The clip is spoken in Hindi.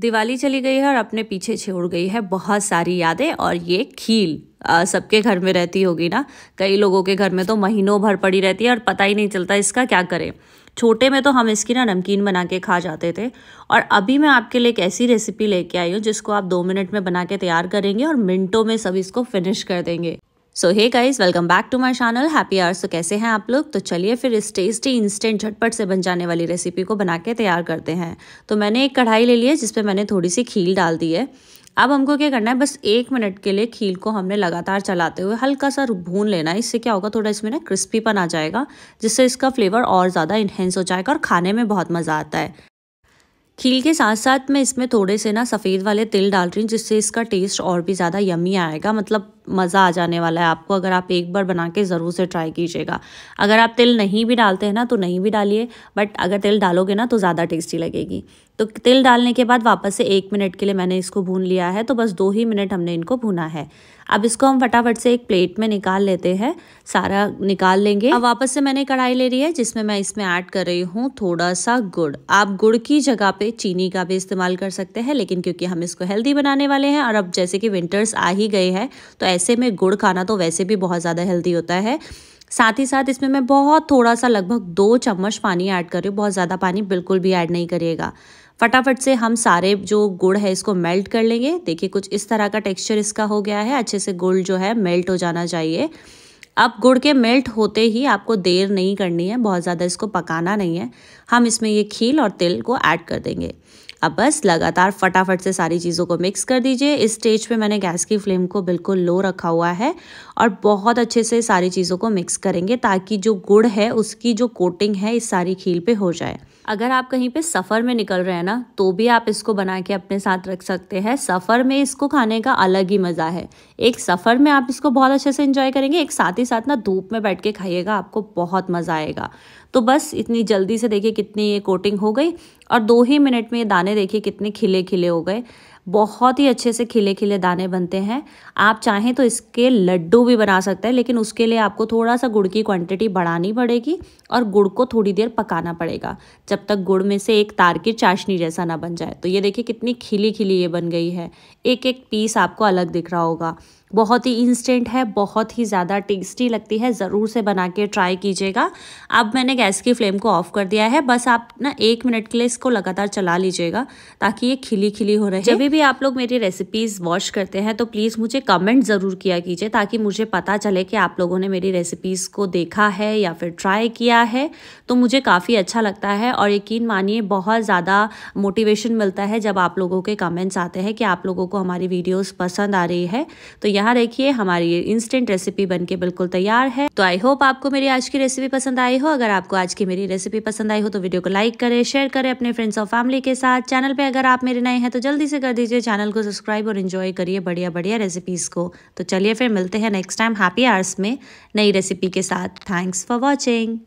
दिवाली चली गई है और अपने पीछे छोड़ गई है बहुत सारी यादें और ये खील सबके घर में रहती होगी ना कई लोगों के घर में तो महीनों भर पड़ी रहती है और पता ही नहीं चलता इसका क्या करें छोटे में तो हम इसकी ना नमकीन बना के खा जाते थे और अभी मैं आपके लिए एक ऐसी रेसिपी लेके आई हूँ जिसको आप दो मिनट में बना के तैयार करेंगे और मिनटों में सब इसको फिनिश कर देंगे so hey guys welcome back to my channel happy hours तो कैसे हैं आप लोग तो चलिए फिर इस टेस्टी इंस्टेंट झटपट से बन जाने वाली रेसिपी को बना के तैयार करते हैं तो मैंने एक कढ़ाई ले ली है जिसपे मैंने थोड़ी सी खील डाल दी है अब हमको क्या करना है बस एक मिनट के लिए खील को हमने लगातार चलाते हुए हल्का सा भून लेना है इससे क्या होगा थोड़ा इसमें ना क्रिस्पीपन आ जाएगा जिससे इसका फ्लेवर और ज़्यादा इन्हेंस हो जाएगा और खाने में बहुत मज़ा आता है खील के साथ साथ मैं इसमें थोड़े से ना सफ़ेद वाले तिल डाल रही हूँ जिससे इसका टेस्ट और भी ज़्यादा यमी आएगा मतलब मज़ा आ जाने वाला है आपको अगर आप एक बार बना के ज़रूर से ट्राई कीजिएगा अगर आप तिल नहीं भी डालते हैं ना तो नहीं भी डालिए बट अगर तिल डालोगे ना तो ज़्यादा टेस्टी लगेगी तो तिल डालने के बाद वापस से एक मिनट के लिए मैंने इसको भून लिया है तो बस दो ही मिनट हमने इनको भूना है अब इसको हम फटाफट से एक प्लेट में निकाल लेते हैं सारा निकाल लेंगे अब वापस से मैंने कढ़ाई ले ली है जिसमें मैं इसमें ऐड कर रही हूँ थोड़ा सा गुड़ आप गुड़ की जगह पे चीनी का भी इस्तेमाल कर सकते हैं लेकिन क्योंकि हम इसको हेल्दी बनाने वाले हैं और अब जैसे कि विंटर्स आ ही गए हैं तो ऐसे ऐसे में गुड़ खाना तो वैसे भी बहुत ज़्यादा हेल्दी होता है साथ ही साथ इसमें मैं बहुत थोड़ा सा लगभग दो चम्मच पानी ऐड कर रही हूँ बहुत ज़्यादा पानी बिल्कुल भी ऐड नहीं करिएगा फटाफट से हम सारे जो गुड़ है इसको मेल्ट कर लेंगे देखिए कुछ इस तरह का टेक्सचर इसका हो गया है अच्छे से गुड़ जो है मेल्ट हो जाना चाहिए अब गुड़ के मेल्ट होते ही आपको देर नहीं करनी है बहुत ज़्यादा इसको पकाना नहीं है हम इसमें ये खील और तिल को ऐड कर देंगे अब बस लगातार फटाफट से सारी चीज़ों को मिक्स कर दीजिए इस स्टेज पे मैंने गैस की फ्लेम को बिल्कुल लो रखा हुआ है और बहुत अच्छे से सारी चीज़ों को मिक्स करेंगे ताकि जो गुड़ है उसकी जो कोटिंग है इस सारी खील पे हो जाए अगर आप कहीं पे सफ़र में निकल रहे हैं ना तो भी आप इसको बना के अपने साथ रख सकते हैं सफ़र में इसको खाने का अलग ही मज़ा है एक सफ़र में आप इसको बहुत अच्छे से इंजॉय करेंगे एक साथ ही साथ ना धूप में बैठ के खाइएगा आपको बहुत मज़ा आएगा तो बस इतनी जल्दी से देखिए कितनी ये कोटिंग हो गई और दो ही मिनट में ये दाने देखिए कितने खिले खिले हो गए बहुत ही अच्छे से खिले खिले दाने बनते हैं आप चाहें तो इसके लड्डू भी बना सकते हैं लेकिन उसके लिए आपको थोड़ा सा गुड़ की क्वांटिटी बढ़ानी पड़ेगी और गुड़ को थोड़ी देर पकाना पड़ेगा जब तक गुड़ में से एक तार की चाशनी जैसा ना बन जाए तो ये देखिए कितनी खिली खिली ये बन गई है एक एक पीस आपको अलग दिख रहा होगा बहुत ही इंस्टेंट है बहुत ही ज़्यादा टेस्टी लगती है ज़रूर से बना के ट्राई कीजिएगा अब मैंने गैस की फ्लेम को ऑफ कर दिया है बस आप ना एक मिनट के लिए इसको लगातार चला लीजिएगा ताकि ये खिली खिली हो रहे जब ये भी आप लोग मेरी रेसिपीज़ वॉच करते हैं तो प्लीज़ मुझे कमेंट ज़रूर किया कीजिए ताकि मुझे पता चले कि आप लोगों ने मेरी रेसिपीज़ को देखा है या फिर ट्राई किया है तो मुझे काफ़ी अच्छा लगता है और यकीन मानिए बहुत ज़्यादा मोटिवेशन मिलता है जब आप लोगों के कमेंट्स आते हैं कि आप लोगों को हमारी वीडियोज़ पसंद आ रही है तो यहाँ देखिए हमारी इंस्टेंट रेसिपी बन बिल्कुल तैयार है तो आई होप आपको मेरी आज की रेसिपी पसंद आई हो अगर आपको आज की मेरी रेसिपी पसंद आई हो तो वीडियो को लाइक करें शेयर करें अपने फ्रेंड्स और फैमिली के साथ चैनल पर अगर आप मेरे नए हैं तो जल्दी से कर दीजिए चैनल को सब्सक्राइब और इन्जॉय करिए बढ़िया बढ़िया रेसिपीज़ को तो चलिए फिर मिलते हैं नेक्स्ट टाइम हैप्पी आर्स में नई रेसिपी के साथ थैंक्स फॉर वॉचिंग